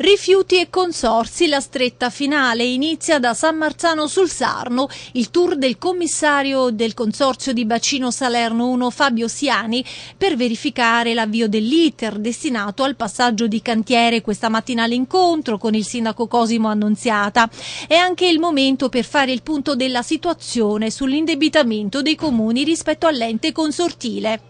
Rifiuti e consorsi, la stretta finale inizia da San Marzano sul Sarno, il tour del commissario del Consorzio di Bacino Salerno 1 Fabio Siani per verificare l'avvio dell'iter destinato al passaggio di cantiere questa mattina all'incontro con il sindaco Cosimo Annunziata. È anche il momento per fare il punto della situazione sull'indebitamento dei comuni rispetto all'ente consortile.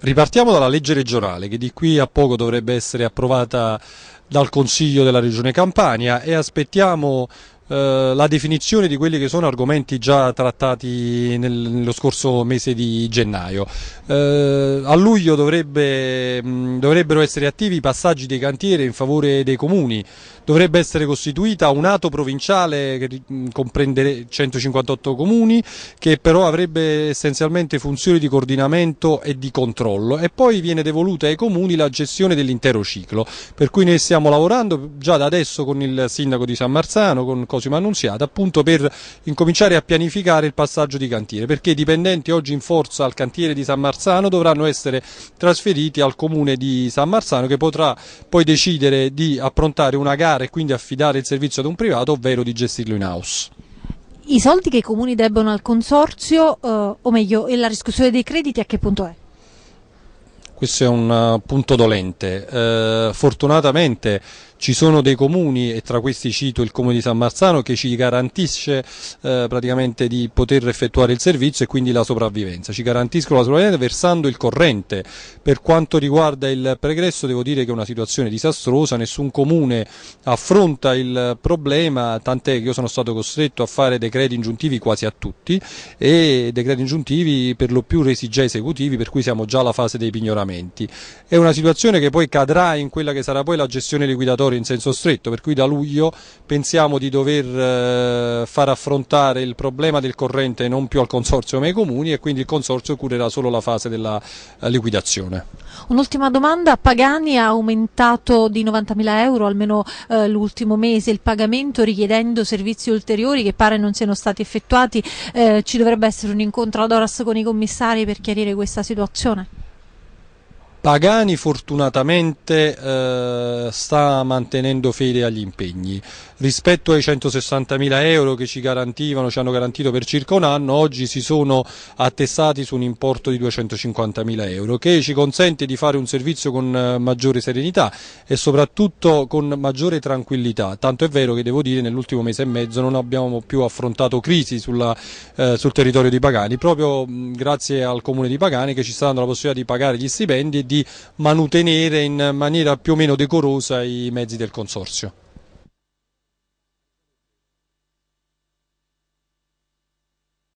Ripartiamo dalla legge regionale che di qui a poco dovrebbe essere approvata dal Consiglio della Regione Campania e aspettiamo eh, la definizione di quelli che sono argomenti già trattati nel, nello scorso mese di gennaio. Eh, a luglio dovrebbe, mh, mm, dovrebbero essere attivi i passaggi dei cantieri in favore dei comuni, dovrebbe essere costituita un ato provinciale che mh, comprende 158 comuni che però avrebbe essenzialmente funzioni di coordinamento e di controllo e poi viene devoluta ai comuni la gestione dell'intero ciclo, per cui noi stiamo lavorando già da adesso con il sindaco di San Marzano, con Esposito Annunziata appunto per incominciare a pianificare il passaggio di cantiere perché i dipendenti oggi in forza al cantiere di San Marzano dovranno essere trasferiti al comune di San Marzano che potrà poi decidere di approntare una gara e quindi affidare il servizio ad un privato ovvero di gestirlo in house. I soldi che i comuni debbono al consorzio, eh, o meglio, e la riscossione dei crediti a che punto è? Questo è un eh, punto dolente. Eh, fortunatamente ci sono dei comuni, e tra questi cito il comune di San Marzano, che ci garantisce eh, praticamente di poter effettuare il servizio e quindi la sopravvivenza. Ci garantiscono la sopravvivenza versando il corrente. Per quanto riguarda il pregresso devo dire che è una situazione disastrosa, nessun comune affronta il problema, tant'è che io sono stato costretto a fare decreti ingiuntivi quasi a tutti e decreti ingiuntivi per lo più resi già esecutivi, per cui siamo già alla fase dei pignoramenti. È una situazione che poi cadrà in quella che sarà poi la gestione liquidatoria calore in senso stretto, per cui da luglio pensiamo di dover eh, far affrontare il problema del corrente non più al Consorzio ma ai comuni e quindi il Consorzio curerà solo la fase della eh, liquidazione. Un'ultima domanda, Pagani ha aumentato di 90.000 euro almeno eh, l'ultimo mese il pagamento richiedendo servizi ulteriori che pare non siano stati effettuati, eh, ci dovrebbe essere un incontro ad Oras con i commissari per chiarire questa situazione? Pagani fortunatamente eh, sta mantenendo fede agli impegni. Rispetto ai 160.000 euro che ci garantivano, ci hanno garantito per circa un anno, oggi si sono attestati su un importo di 250.000 euro che ci consente di fare un servizio con eh, maggiore serenità e soprattutto con maggiore tranquillità. Tanto è vero che devo dire nell'ultimo mese e mezzo non abbiamo più affrontato crisi sulla, eh, sul territorio di Pagani, proprio mh, grazie al comune di Pagani che ci sta dando la possibilità di pagare gli stipendi e di di manutenere in maniera più o meno decorosa i mezzi del consorzio.